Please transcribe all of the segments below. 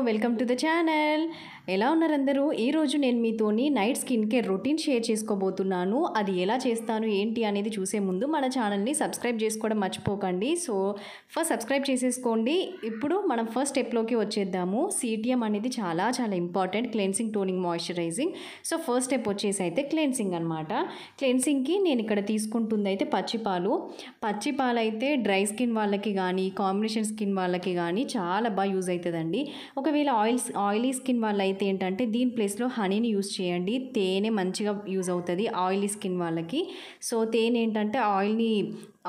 welcome to the channel ఎలా ఉన్నారు అందరూ ఈరోజు నేను మీతోని night skin care routine share చేసుకోబోతున్నాను అది ఎలా చేస్తాను ఏంటి అనేది చూసే ముందు మన ఛానల్ని సబ్స్క్రైబ్ చేసుకోవడం మర్చిపోకండి సో ఫస్ట్ సబ్స్క్రైబ్ చేసేసుకోండి ఇప్పుడు మనం ఫస్ట్ స్టెప్లోకి వచ్చేద్దాము సిటిఎం అనేది చాలా చాలా important cleansing toning moisturising so first step వచ్చేసి అయితే క్లెన్సింగ్ అనమాట క్లెన్సింగ్కి నేను ఇక్కడ తీసుకుంటుంది అయితే పచ్చిపాలు పచ్చిపాలు అయితే డ్రై స్కిన్ వాళ్ళకి కానీ కాంబినేషన్ స్కిన్ వాళ్ళకి కానీ చాలా బాగా యూజ్ అవుతుందండి ఒకవేళ ఆయిల్స్ ఆయిలీ స్కిన్ వాళ్ళు అయితే ఏంటంటే దీని ప్లేస్లో హనీని యూస్ చేయండి తేనె మంచిగా యూజ్ అవుతుంది ఆయిలీ స్కిన్ వాళ్ళకి సో తేనె ఏంటంటే ఆయిల్ని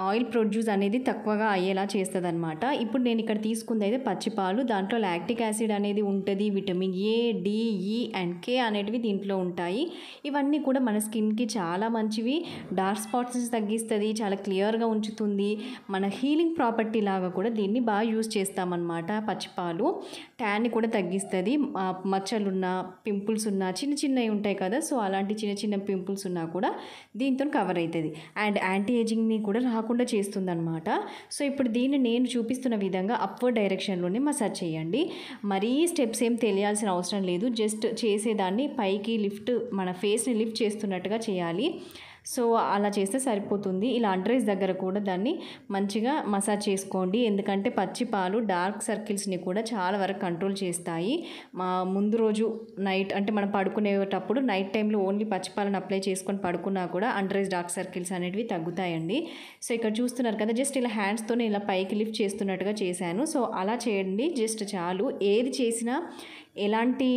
ఆయిల్ ప్రొడ్యూస్ అనేది తక్కువగా అయ్యేలా చేస్తుంది అనమాట ఇప్పుడు నేను ఇక్కడ తీసుకుంది అయితే పచ్చిపాలు దాంట్లో లాక్టిక్ యాసిడ్ అనేది ఉంటుంది vitamin A D E and K అనేటివి దీంట్లో ఉంటాయి ఇవన్నీ కూడా మన స్కిన్కి చాలా మంచివి డార్క్ స్పాట్స్ తగ్గిస్తుంది చాలా క్లియర్గా ఉంచుతుంది మన హీలింగ్ ప్రాపర్టీ లాగా కూడా దీన్ని బాగా యూస్ చేస్తామన్నమాట పచ్చిపాలు ట్యాన్ని కూడా తగ్గిస్తుంది మచ్చలున్న పింపుల్స్ ఉన్న చిన్న చిన్నవి ఉంటాయి కదా సో అలాంటి చిన్న చిన్న పింపుల్స్ ఉన్నా కూడా దీంతో కవర్ అవుతుంది అండ్ యాంటీ ఏజింగ్ని కూడా కాకుండా చేస్తుందనమాట సో ఇప్పుడు దీన్ని నేను చూపిస్తున్న విధంగా అప్వర్డ్ డైరెక్షన్లోనే మసాజ్ చేయండి మరీ స్టెప్స్ ఏం తెలియాల్సిన అవసరం లేదు జస్ట్ చేసేదాన్ని పైకి లిఫ్ట్ మన ఫేస్ని లిఫ్ట్ చేస్తున్నట్టుగా చేయాలి సో అలా చేస్తే సరిపోతుంది ఇలా అండ్రైస్ దగ్గర కూడా దాన్ని మంచిగా మసాజ్ చేసుకోండి ఎందుకంటే పచ్చి పాలు డార్క్ సర్కిల్స్ని కూడా చాలా వరకు కంట్రోల్ చేస్తాయి మా ముందు రోజు నైట్ అంటే మనం పడుకునేటప్పుడు నైట్ టైంలో ఓన్లీ పచ్చిపాలను అప్లై చేసుకొని పడుకున్నా కూడా అండ్రైస్ డార్క్ సర్కిల్స్ అనేటివి తగ్గుతాయండి సో ఇక్కడ చూస్తున్నారు కదా జస్ట్ ఇలా హ్యాండ్స్తో నేను ఇలా పైకి లిఫ్ట్ చేస్తున్నట్టుగా చేశాను సో అలా చేయండి జస్ట్ చాలు ఏది చేసినా ఎలాంటి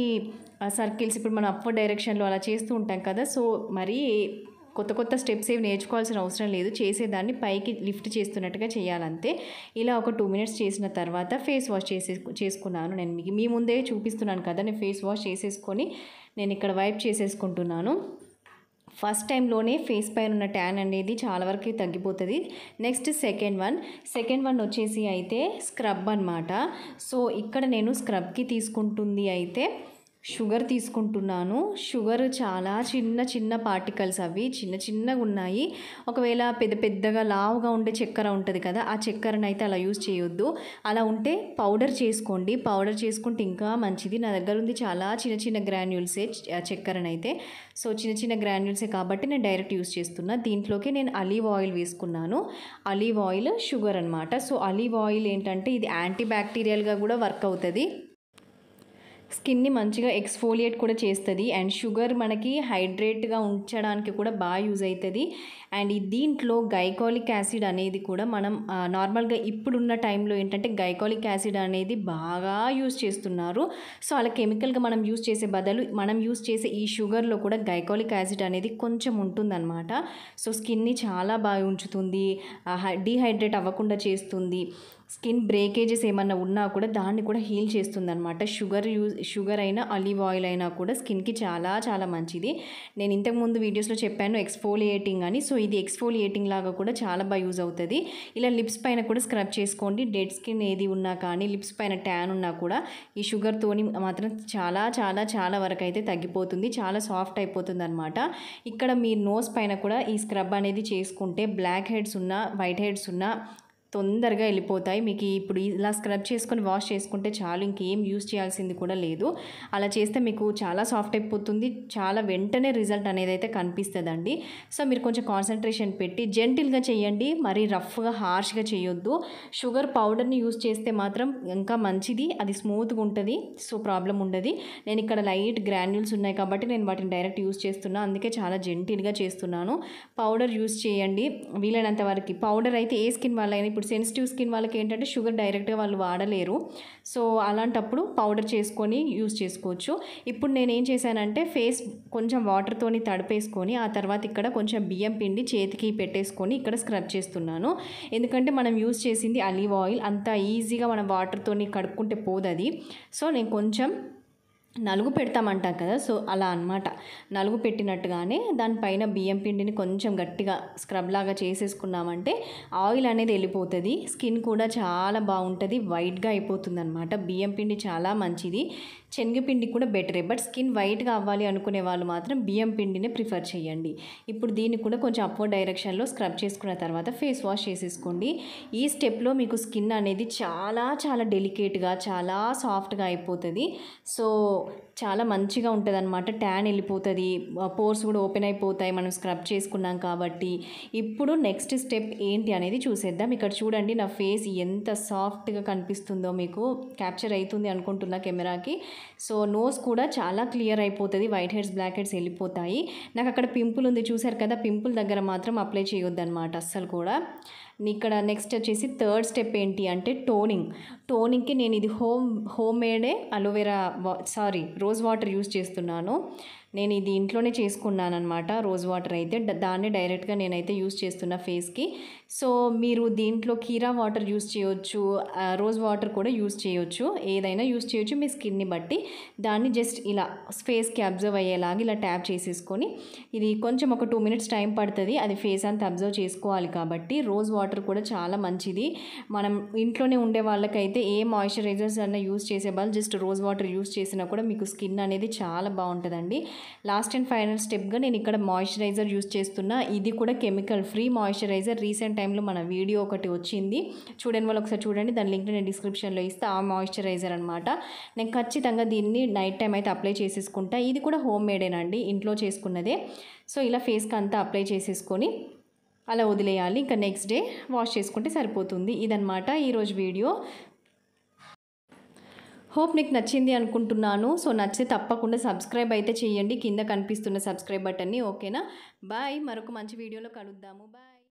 సర్కిల్స్ ఇప్పుడు మనం అప్పర్ డైరెక్షన్లో అలా చేస్తూ ఉంటాం కదా సో మరీ కొత్త కొత్త స్టెప్స్ ఏవి నేర్చుకోవాల్సిన అవసరం లేదు చేసేదాన్ని పైకి లిఫ్ట్ చేస్తున్నట్టుగా చేయాలంతే ఇలా ఒక టూ మినిట్స్ చేసిన తర్వాత ఫేస్ వాష్ చేసే చేసుకున్నాను నేను మీకు మీ ముందే చూపిస్తున్నాను కదా నేను ఫేస్ వాష్ చేసేసుకొని నేను ఇక్కడ వైప్ చేసేసుకుంటున్నాను ఫస్ట్ టైంలోనే ఫేస్ పైన ఉన్న ట్యాన్ అనేది చాలా వరకు తగ్గిపోతుంది next second one second one వచ్చేసి అయితే స్క్రబ్ అనమాట సో ఇక్కడ నేను స్క్రబ్కి తీసుకుంటుంది అయితే షుగర్ తీసుకుంటున్నాను షుగర్ చాలా చిన్న చిన్న పార్టికల్స్ అవి చిన్న చిన్నగా ఉన్నాయి ఒకవేళ పెద్ద పెద్దగా లావుగా ఉండే చక్కెర ఉంటుంది కదా ఆ చక్కెరను అయితే అలా యూజ్ చేయొద్దు అలా ఉంటే పౌడర్ చేసుకోండి పౌడర్ చేసుకుంటే ఇంకా మంచిది నా దగ్గర ఉంది చాలా చిన్న చిన్న గ్రాన్యూల్సే అయితే సో చిన్న చిన్న గ్రాన్యూల్సే కాబట్టి నేను డైరెక్ట్ యూజ్ చేస్తున్నా దీంట్లోకి నేను అలీవ్ ఆయిల్ వేసుకున్నాను అలీవ్ ఆయిల్ షుగర్ అనమాట సో అలీవ్ ఆయిల్ ఏంటంటే ఇది యాంటీ బ్యాక్టీరియల్గా కూడా వర్క్ అవుతుంది స్కిన్ని మంచిగా ఎక్స్ఫోలియేట్ కూడా చేస్తుంది అండ్ షుగర్ మనకి హైడ్రేట్గా ఉంచడానికి కూడా బాగా యూజ్ అవుతుంది అండ్ దీంట్లో గైకాలిక్ యాసిడ్ అనేది కూడా మనం నార్మల్గా ఇప్పుడున్న టైంలో ఏంటంటే గైకాలిక్ యాసిడ్ అనేది బాగా యూజ్ చేస్తున్నారు సో అలా కెమికల్గా మనం యూజ్ చేసే బదులు మనం యూజ్ చేసే ఈ షుగర్లో కూడా గైకాలిక్ యాసిడ్ అనేది కొంచెం ఉంటుందన్నమాట సో స్కిన్ని చాలా బాగా ఉంచుతుంది డీహైడ్రేట్ అవ్వకుండా చేస్తుంది స్కిన్ బ్రేకేజెస్ ఏమన్నా ఉన్నా కూడా దాన్ని కూడా హీల్ చేస్తుందనమాట షుగర్ యూజ్ షుగర్ అయినా ఆలివ్ ఆయిల్ అయినా కూడా స్కిన్కి చాలా చాలా మంచిది నేను ఇంతకుముందు వీడియోస్లో చెప్పాను ఎక్స్ఫోలియేటింగ్ అని సో ఇది ఎక్స్ఫోలియేటింగ్ లాగా కూడా చాలా బాగా యూజ్ అవుతుంది ఇలా లిప్స్ పైన కూడా స్క్రబ్ చేసుకోండి డెడ్ స్కిన్ ఏది ఉన్నా కానీ లిప్స్ పైన ట్యాన్ ఉన్నా కూడా ఈ షుగర్తో మాత్రం చాలా చాలా చాలా వరకు అయితే తగ్గిపోతుంది చాలా సాఫ్ట్ అయిపోతుంది అనమాట ఇక్కడ మీ నోస్ పైన కూడా ఈ స్క్రబ్ అనేది చేసుకుంటే బ్లాక్ హెడ్స్ ఉన్నా వైట్ హెడ్స్ ఉన్నా తొందరగా వెళ్ళిపోతాయి మీకు ఇప్పుడు ఇలా స్క్రబ్ చేసుకొని వాష్ చేసుకుంటే చాలు ఇంకేం యూస్ చేయాల్సింది కూడా లేదు అలా చేస్తే మీకు చాలా సాఫ్ట్ అయిపోతుంది చాలా వెంటనే రిజల్ట్ అనేది అయితే కనిపిస్తుందండి సో మీరు కొంచెం కాన్సన్ట్రేషన్ పెట్టి జెంటిల్గా చేయండి మరీ రఫ్గా హార్ష్గా చేయొద్దు షుగర్ పౌడర్ని యూస్ చేస్తే మాత్రం ఇంకా మంచిది అది స్మూత్గా ఉంటుంది సో ప్రాబ్లం ఉండదు నేను ఇక్కడ లైట్ గ్రాన్యూల్స్ ఉన్నాయి కాబట్టి నేను వాటిని డైరెక్ట్ యూస్ చేస్తున్నా అందుకే చాలా జెంటిల్గా చేస్తున్నాను పౌడర్ యూస్ చేయండి వీలైనంత వరకు పౌడర్ అయితే ఏ స్కిన్ వల్ల ఇప్పుడు ఇప్పుడు సెన్సిటివ్ స్కిన్ వాళ్ళకి ఏంటంటే షుగర్ డైరెక్ట్గా వాళ్ళు వాడలేరు సో అలాంటప్పుడు పౌడర్ చేసుకొని యూస్ చేసుకోవచ్చు ఇప్పుడు నేను ఏం చేశానంటే ఫేస్ కొంచెం వాటర్తోని తడిపేసుకొని ఆ తర్వాత ఇక్కడ కొంచెం బియ్యం పిండి చేతికి పెట్టేసుకొని ఇక్కడ స్క్రబ్ చేస్తున్నాను ఎందుకంటే మనం యూస్ చేసింది అలీవ్ ఆయిల్ అంత ఈజీగా మనం వాటర్తోని కడుక్కుంటే పోదు అది సో నేను కొంచెం నలుగు పెడతామంటాం కదా సో అలా అనమాట నలుగు పెట్టినట్టుగానే దానిపైన బియ్యం పిండిని కొంచెం గట్టిగా స్క్రబ్ లాగా చేసేసుకున్నామంటే ఆయిల్ అనేది వెళ్ళిపోతుంది స్కిన్ కూడా చాలా బాగుంటుంది వైట్గా అయిపోతుంది అనమాట బియ్యం పిండి చాలా మంచిది శనగపిండి కూడా బెటరే బట్ స్కిన్ వైట్గా అవ్వాలి అనుకునే వాళ్ళు మాత్రం బియ్యం పిండినే ప్రిఫర్ చేయండి ఇప్పుడు దీన్ని కూడా కొంచెం అప్వర్డ్ డైరెక్షన్లో స్క్రబ్ చేసుకున్న తర్వాత ఫేస్ వాష్ చేసేసుకోండి ఈ స్టెప్లో మీకు స్కిన్ అనేది చాలా చాలా డెలికేట్గా చాలా సాఫ్ట్గా అయిపోతుంది సో చాలా మంచిగా ఉంటుంది అనమాట ట్యాన్ వెళ్ళిపోతుంది పోర్స్ కూడా ఓపెన్ అయిపోతాయి మనం స్క్రబ్ చేసుకున్నాం కాబట్టి ఇప్పుడు నెక్స్ట్ స్టెప్ ఏంటి అనేది చూసేద్దాం ఇక్కడ చూడండి నా ఫేస్ ఎంత సాఫ్ట్గా కనిపిస్తుందో మీకు క్యాప్చర్ అవుతుంది అనుకుంటున్నా కెమెరాకి సో నోస్ కూడా చాలా క్లియర్ అయిపోతుంది వైట్ హెడ్స్ బ్లాక్ హెడ్స్ వెళ్ళిపోతాయి నాకు అక్కడ పింపుల్ ఉంది చూసారు కదా పింపుల్ దగ్గర మాత్రం అప్లై చేయొద్దనమాట అస్సలు కూడా ఇక్కడ నెక్స్ట్ వచ్చేసి థర్డ్ స్టెప్ ఏంటి అంటే టోనింగ్ టోనింగ్కి నేను ఇది home home made aloe vera sorry rose water use చేస్తున్నాను నేను ఇది ఇంట్లోనే చేసుకున్నాను అనమాట రోజ్ వాటర్ అయితే దాన్ని డైరెక్ట్గా నేనైతే యూస్ చేస్తున్న ఫేస్కి సో మీరు దీంట్లో కీరా వాటర్ యూస్ చేయొచ్చు రోజ్ వాటర్ కూడా యూస్ చేయొచ్చు ఏదైనా యూస్ చేయొచ్చు మీ స్కిన్ని బట్టి దాన్ని జస్ట్ ఇలా ఫేస్కి అబ్జర్వ్ అయ్యేలాగా ఇలా ట్యాప్ చేసేసుకొని ఇది కొంచెం ఒక టూ మినిట్స్ టైం పడుతుంది అది ఫేస్ అంతా అబ్జర్వ్ చేసుకోవాలి కాబట్టి రోజ్ వాటర్ కూడా చాలా మంచిది మనం ఇంట్లోనే ఉండే వాళ్ళకైతే ఏ మాయిశ్చరైజర్స్ అన్నా యూస్ చేసే వాళ్ళు జస్ట్ రోజ్ వాటర్ యూస్ చేసినా కూడా మీకు స్కిన్ అనేది చాలా బాగుంటుందండి లాస్ట్ అండ్ ఫైనల్ స్టెప్గా నేను ఇక్కడ మాయిశ్చరైజర్ యూస్ చేస్తున్నా ఇది కూడా కెమికల్ ఫ్రీ మాయిశ్చరైజర్ రీసెంట్ టైంలో మన వీడియో ఒకటి వచ్చింది చూడండి వాళ్ళు ఒకసారి చూడండి దాని లింక్ నేను డిస్క్రిప్షన్లో ఇస్తే ఆ మాయిశ్చరైజర్ అనమాట నేను ఖచ్చితంగా దీన్ని నైట్ టైం అయితే అప్లై చేసేసుకుంటా ఇది కూడా హోమ్ మేడేనండి ఇంట్లో చేసుకున్నదే సో ఇలా ఫేస్కి అంతా అప్లై చేసేసుకొని అలా వదిలేయాలి ఇంకా నెక్స్ట్ డే వాష్ చేసుకుంటే సరిపోతుంది ఇదనమాట ఈరోజు వీడియో హోప్ మీకు నచ్చింది అనుకుంటున్నాను సో నచ్చితే తప్పకుండా సబ్స్క్రైబ్ అయితే చేయండి కింద కనిపిస్తున్న సబ్స్క్రైబ్ బటన్ని ఓకేనా బాయ్ మరొక మంచి వీడియోలో కలుద్దాము బాయ్